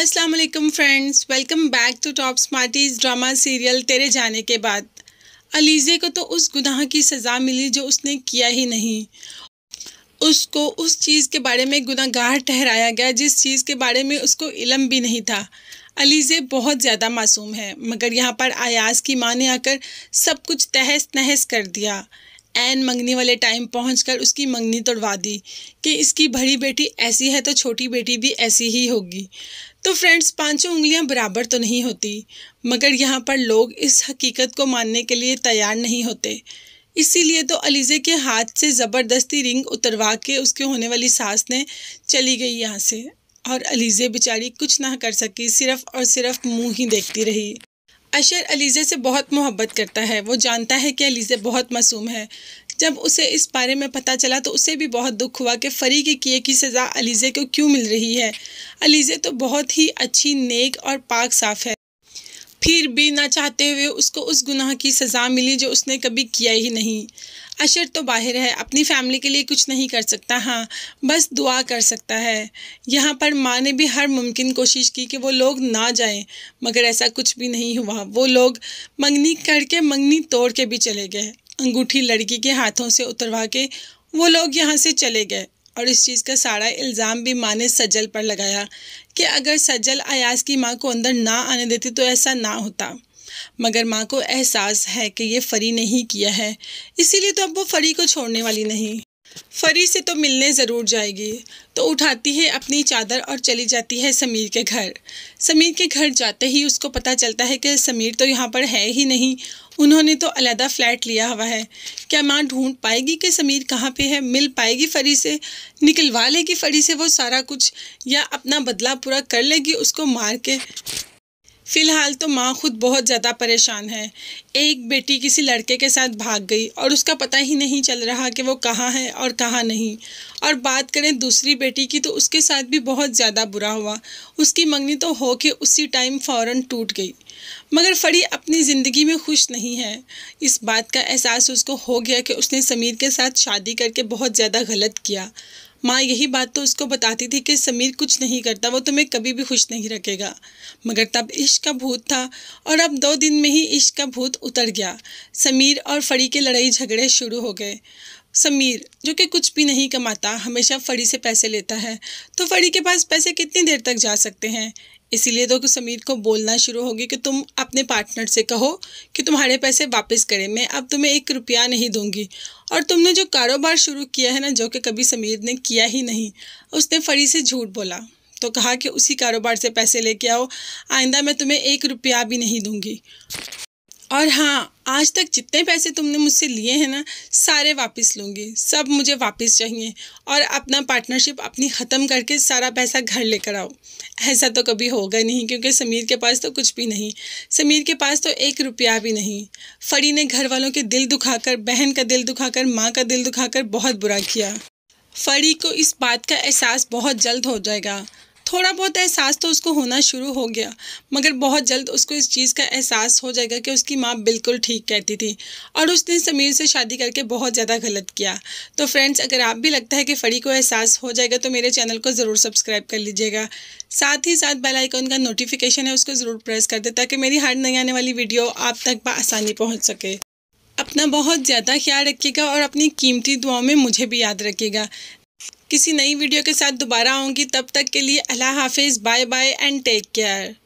अस्सलाम वालेकुम friends welcome back to Top Smarties drama serial तेरे जाने के बाद अलीज़े को तो उस गुनाह की सज़ा मिली जो उसने किया ही नहीं उसको उस चीज़ के बारे में गुनागार ठहराया गया जिस चीज़ के बारे में उसको इलम भी नहीं था अलीज़े बहुत ज़्यादा मासूम है मगर यहाँ पर आयाज की माँ ने आकर सब कुछ तहस नहस कर दिया एन मंगनी वाले टाइम पहुंचकर उसकी मंगनी तोड़वा दी कि इसकी बड़ी बेटी ऐसी है तो छोटी बेटी भी ऐसी ही होगी तो फ्रेंड्स पांचों उंगलियां बराबर तो नहीं होती मगर यहाँ पर लोग इस हकीकत को मानने के लिए तैयार नहीं होते इसीलिए तो अलीज़े के हाथ से ज़बरदस्ती रिंग उतरवा के उसके होने वाली सास ने चली गई यहाँ से और अलीज़े बेचारी कुछ ना कर सकी सिर्फ़ और सिर्फ मुंह ही देखती रही अशर अलीज़े से बहुत मोहब्बत करता है वो जानता है कि अलीज़े बहुत मासूम है जब उसे इस बारे में पता चला तो उसे भी बहुत दुख हुआ कि फ़री के किए की सज़ा अलीज़े को क्यों मिल रही है अलीज़े तो बहुत ही अच्छी नेक और पाक साफ़ है फिर भी ना चाहते हुए उसको उस गुनाह की सज़ा मिली जो उसने कभी किया ही नहीं अशर तो बाहर है अपनी फैमिली के लिए कुछ नहीं कर सकता हाँ बस दुआ कर सकता है यहाँ पर माँ ने भी हर मुमकिन कोशिश की कि वो लोग ना जाएं मगर ऐसा कुछ भी नहीं हुआ वो लोग मंगनी करके मंगनी तोड़ के भी चले गए अंगूठी लड़की के हाथों से उतरवा के वो लोग यहाँ से चले गए और इस चीज़ का सारा इल्ज़ाम भी माँ ने सज्जल पर लगाया कि अगर सज्जल अयास की माँ को अंदर ना आने देती तो ऐसा ना होता मगर माँ को एहसास है कि ये फ़री नहीं किया है इसीलिए तो अब वो फ़री को छोड़ने वाली नहीं फ़री से तो मिलने ज़रूर जाएगी तो उठाती है अपनी चादर और चली जाती है समीर के घर समीर के घर जाते ही उसको पता चलता है कि समीर तो यहाँ पर है ही नहीं उन्होंने तो अलहदा फ्लैट लिया हुआ है क्या माँ ढूंढ पाएगी कि समीर कहाँ पे है मिल पाएगी फ़री से निकलवा लेगी फ़री से वो सारा कुछ या अपना बदला पूरा कर लेगी उसको मार के फ़िलहाल तो माँ खुद बहुत ज़्यादा परेशान है एक बेटी किसी लड़के के साथ भाग गई और उसका पता ही नहीं चल रहा कि वो कहाँ है और कहाँ नहीं और बात करें दूसरी बेटी की तो उसके साथ भी बहुत ज़्यादा बुरा हुआ उसकी मंगनी तो हो के उसी टाइम फ़ौर टूट गई मगर फड़ी अपनी ज़िंदगी में खुश नहीं है इस बात का एहसास उसको हो गया कि उसने समीर के साथ शादी करके बहुत ज़्यादा गलत किया माँ यही बात तो उसको बताती थी कि समीर कुछ नहीं करता वो तुम्हें कभी भी खुश नहीं रखेगा मगर तब इश्क का भूत था और अब दो दिन में ही इश्क का भूत उतर गया समीर और फड़ी के लड़ाई झगड़े शुरू हो गए समीर जो कि कुछ भी नहीं कमाता हमेशा फड़ी से पैसे लेता है तो फड़ी के पास पैसे कितनी देर तक जा सकते हैं इसीलिए तो समीर को बोलना शुरू होगी कि तुम अपने पार्टनर से कहो कि तुम्हारे पैसे वापस करें मैं अब तुम्हें एक रुपया नहीं दूंगी और तुमने जो कारोबार शुरू किया है ना जो कि कभी समीर ने किया ही नहीं उसने फरी से झूठ बोला तो कहा कि उसी कारोबार से पैसे लेके आओ आइंदा मैं तुम्हें एक रुपया भी नहीं दूंगी और हाँ आज तक जितने पैसे तुमने मुझसे लिए हैं ना सारे वापस लूँगी सब मुझे वापस चाहिए और अपना पार्टनरशिप अपनी ख़त्म करके सारा पैसा घर लेकर आओ ऐसा तो कभी होगा नहीं क्योंकि समीर के पास तो कुछ भी नहीं समीर के पास तो एक रुपया भी नहीं फड़ी ने घर वालों के दिल दुखाकर बहन का दिल दुखाकर माँ का दिल दुखाकर बहुत बुरा किया फड़ी को इस बात का एहसास बहुत जल्द हो जाएगा थोड़ा बहुत एहसास तो उसको होना शुरू हो गया मगर बहुत जल्द उसको इस चीज़ का एहसास हो जाएगा कि उसकी माँ बिल्कुल ठीक कहती थी और उसने समीर से शादी करके बहुत ज़्यादा गलत किया तो फ्रेंड्स अगर आप भी लगता है कि फ़ड़ी को एहसास हो जाएगा तो मेरे चैनल को ज़रूर सब्सक्राइब कर लीजिएगा साथ ही साथ बेलाइकन का नोटिफिकेशन है उसको ज़रूर प्रेस कर दे ताकि मेरी हर नई आने वाली वीडियो आप तक आसानी पहुँच सके अपना बहुत ज़्यादा ख्याल रखिएगा और अपनी कीमती दुआओं में मुझे भी याद रखिएगा किसी नई वीडियो के साथ दोबारा आऊँगी तब तक के लिए अल्लाह हाफिज़ bye bye and take care